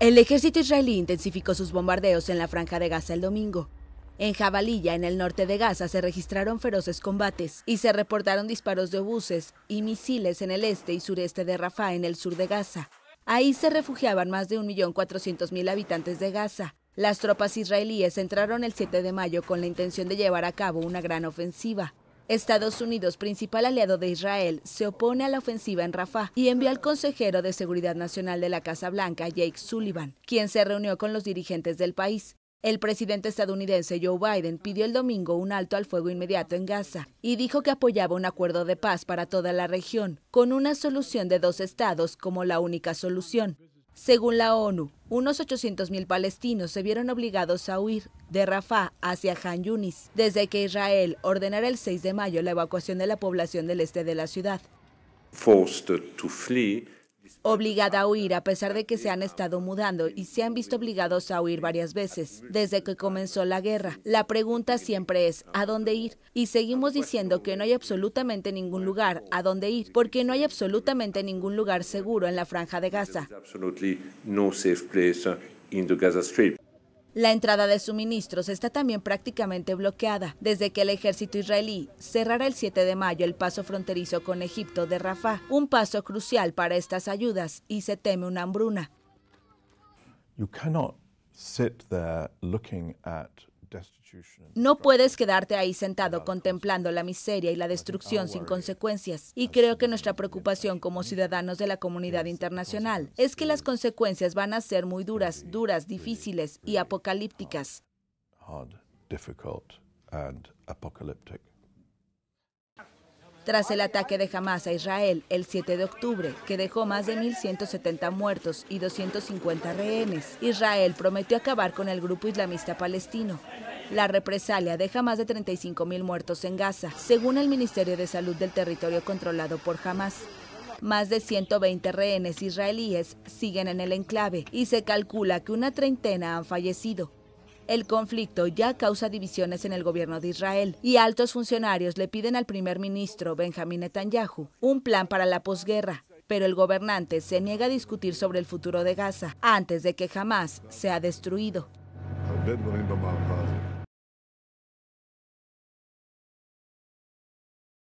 El ejército israelí intensificó sus bombardeos en la franja de Gaza el domingo. En Jabalilla, en el norte de Gaza, se registraron feroces combates y se reportaron disparos de obuses y misiles en el este y sureste de Rafah, en el sur de Gaza. Ahí se refugiaban más de 1.400.000 habitantes de Gaza. Las tropas israelíes entraron el 7 de mayo con la intención de llevar a cabo una gran ofensiva. Estados Unidos, principal aliado de Israel, se opone a la ofensiva en Rafah y envió al consejero de Seguridad Nacional de la Casa Blanca, Jake Sullivan, quien se reunió con los dirigentes del país. El presidente estadounidense Joe Biden pidió el domingo un alto al fuego inmediato en Gaza y dijo que apoyaba un acuerdo de paz para toda la región, con una solución de dos estados como la única solución. Según la ONU, unos 800.000 palestinos se vieron obligados a huir de Rafah hacia Han Yunis, desde que Israel ordenara el 6 de mayo la evacuación de la población del este de la ciudad obligada a huir a pesar de que se han estado mudando y se han visto obligados a huir varias veces desde que comenzó la guerra. La pregunta siempre es, ¿a dónde ir? Y seguimos diciendo que no hay absolutamente ningún lugar a dónde ir, porque no hay absolutamente ningún lugar seguro en la franja de Gaza. La entrada de suministros está también prácticamente bloqueada desde que el ejército israelí cerrará el 7 de mayo el paso fronterizo con Egipto de Rafah, un paso crucial para estas ayudas y se teme una hambruna. No puedes quedarte ahí sentado contemplando la miseria y la destrucción sin consecuencias. Y creo que nuestra preocupación como ciudadanos de la comunidad internacional es que las consecuencias van a ser muy duras, duras, difíciles y apocalípticas. Tras el ataque de Hamas a Israel el 7 de octubre, que dejó más de 1.170 muertos y 250 rehenes, Israel prometió acabar con el grupo islamista palestino. La represalia deja más de 35.000 muertos en Gaza, según el Ministerio de Salud del territorio controlado por Hamas. Más de 120 rehenes israelíes siguen en el enclave y se calcula que una treintena han fallecido, el conflicto ya causa divisiones en el gobierno de Israel y altos funcionarios le piden al primer ministro Benjamín Netanyahu un plan para la posguerra, pero el gobernante se niega a discutir sobre el futuro de Gaza antes de que jamás sea destruido.